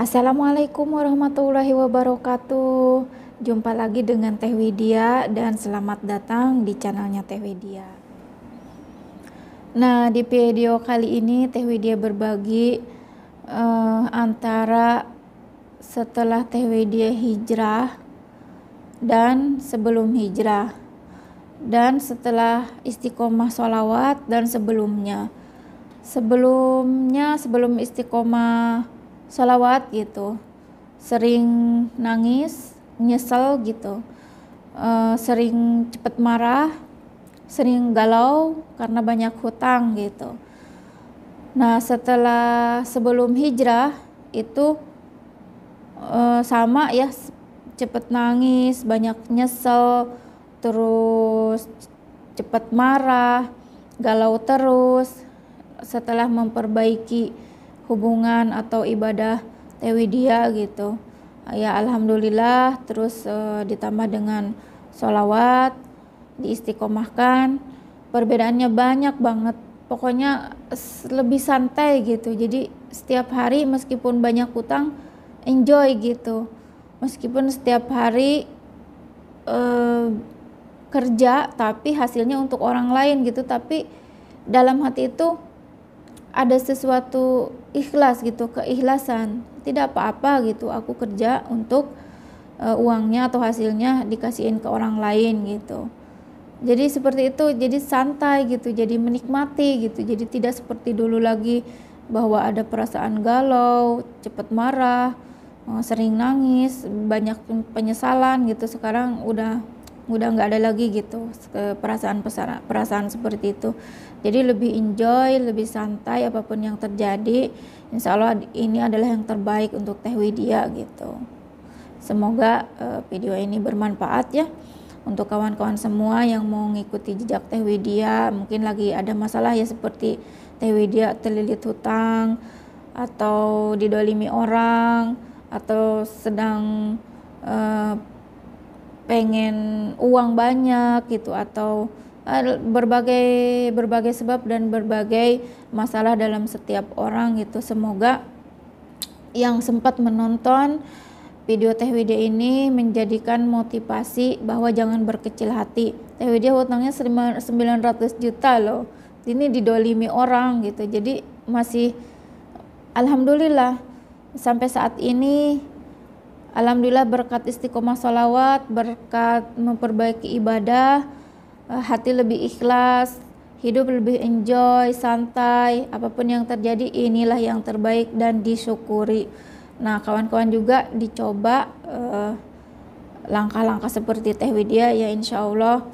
Assalamualaikum warahmatullahi wabarakatuh. Jumpa lagi dengan Teh Widya dan selamat datang di channelnya Teh Widya. Nah, di video kali ini Teh Widya berbagi eh, antara setelah Teh Widya hijrah dan sebelum hijrah dan setelah istiqomah sholawat dan sebelumnya sebelumnya sebelum istiqomah sholawat gitu sering nangis nyesel gitu uh, sering cepet marah sering galau karena banyak hutang gitu nah setelah sebelum hijrah itu uh, sama ya cepet nangis banyak nyesel terus cepet marah galau terus setelah memperbaiki hubungan atau ibadah Dewi dia gitu ya alhamdulillah terus uh, ditambah dengan solawat diistiqomahkan perbedaannya banyak banget pokoknya lebih santai gitu jadi setiap hari meskipun banyak utang enjoy gitu meskipun setiap hari eh, kerja tapi hasilnya untuk orang lain gitu tapi dalam hati itu ada sesuatu ikhlas gitu keikhlasan tidak apa-apa gitu aku kerja untuk uh, uangnya atau hasilnya dikasihin ke orang lain gitu jadi seperti itu jadi santai gitu jadi menikmati gitu jadi tidak seperti dulu lagi bahwa ada perasaan galau cepat marah eh, sering nangis banyak penyesalan gitu sekarang udah udah nggak ada lagi gitu perasaan perasaan seperti itu jadi lebih enjoy lebih santai apapun yang terjadi insya Allah ini adalah yang terbaik untuk teh Widya gitu semoga eh, video ini bermanfaat ya untuk kawan-kawan semua yang mau ngikuti jejak teh Widya mungkin lagi ada masalah ya seperti teh Widya terlilit hutang atau didolimi orang atau sedang uh, pengen uang banyak gitu atau eh, berbagai berbagai sebab dan berbagai masalah dalam setiap orang gitu semoga yang sempat menonton video Teh Widya ini menjadikan motivasi bahwa jangan berkecil hati Teh Widya hutangnya 900 juta loh ini didolimi orang gitu jadi masih alhamdulillah sampai saat ini Alhamdulillah berkat istiqomah sholawat, berkat memperbaiki ibadah, eh, hati lebih ikhlas, hidup lebih enjoy, santai, apapun yang terjadi inilah yang terbaik dan disyukuri. Nah kawan-kawan juga dicoba langkah eh, langkah-langkah seperti Teh Widya ya insya Allah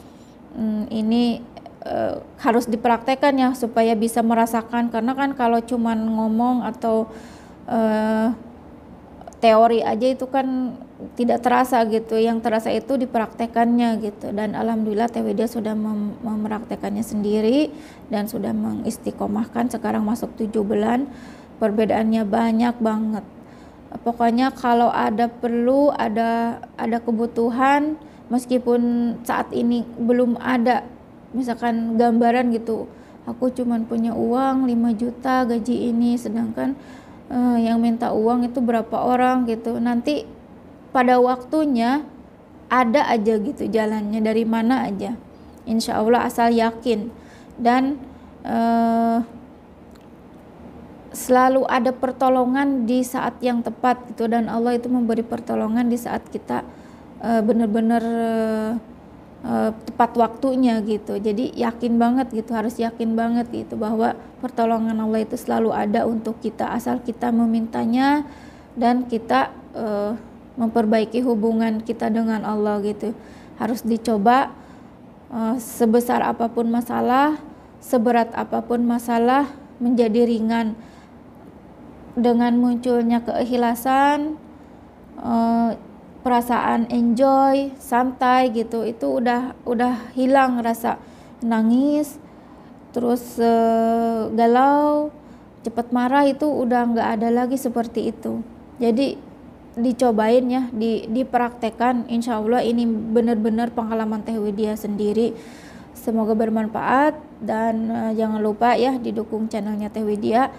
hmm, ini eh, harus dipraktekkan ya supaya bisa merasakan karena kan kalau cuman ngomong atau eh, teori aja itu kan tidak terasa gitu yang terasa itu dipraktekannya gitu dan alhamdulillah TWD sudah mem mempraktekannya sendiri dan sudah mengistiqomahkan sekarang masuk tujuh bulan perbedaannya banyak banget pokoknya kalau ada perlu ada ada kebutuhan meskipun saat ini belum ada misalkan gambaran gitu aku cuman punya uang 5 juta gaji ini sedangkan uh, yang minta uang itu berapa orang gitu nanti pada waktunya ada aja gitu jalannya dari mana aja insya Allah asal yakin dan uh, selalu ada pertolongan di saat yang tepat gitu dan Allah itu memberi pertolongan di saat kita eh, benar-benar uh, Eh, tepat waktunya gitu. Jadi yakin banget gitu, harus yakin banget gitu bahwa pertolongan Allah itu selalu ada untuk kita asal kita memintanya dan kita uh, memperbaiki hubungan kita dengan Allah gitu. Harus dicoba uh, sebesar apapun masalah, seberat apapun masalah menjadi ringan dengan munculnya keikhlasan uh, perasaan enjoy, santai gitu. Itu udah udah hilang rasa nangis, terus uh, galau, cepat marah itu udah nggak ada lagi seperti itu. Jadi dicobain ya, di dipraktekan. Insya Allah ini benar-benar pengalaman Teh Widya sendiri. Semoga bermanfaat dan uh, jangan lupa ya didukung channelnya Teh Widya.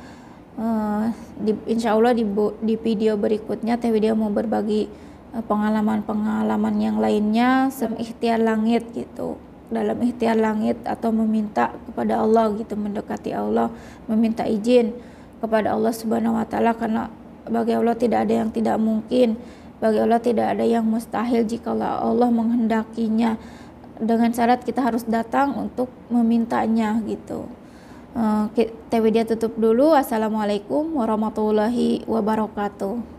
Uh, di, insya Allah di, di video berikutnya Teh Widya mau berbagi Eh, pengalaman-pengalaman yang lainnya semikhtiar langit gitu dalam ikhtiar langit atau meminta kepada Allah gitu mendekati Allah meminta izin kepada Allah Subhanahu wa taala karena bagi Allah tidak ada yang tidak mungkin bagi Allah tidak ada yang mustahil jika Allah menghendakinya dengan syarat kita harus datang untuk memintanya gitu uh, dia tutup dulu Assalamualaikum warahmatullahi wabarakatuh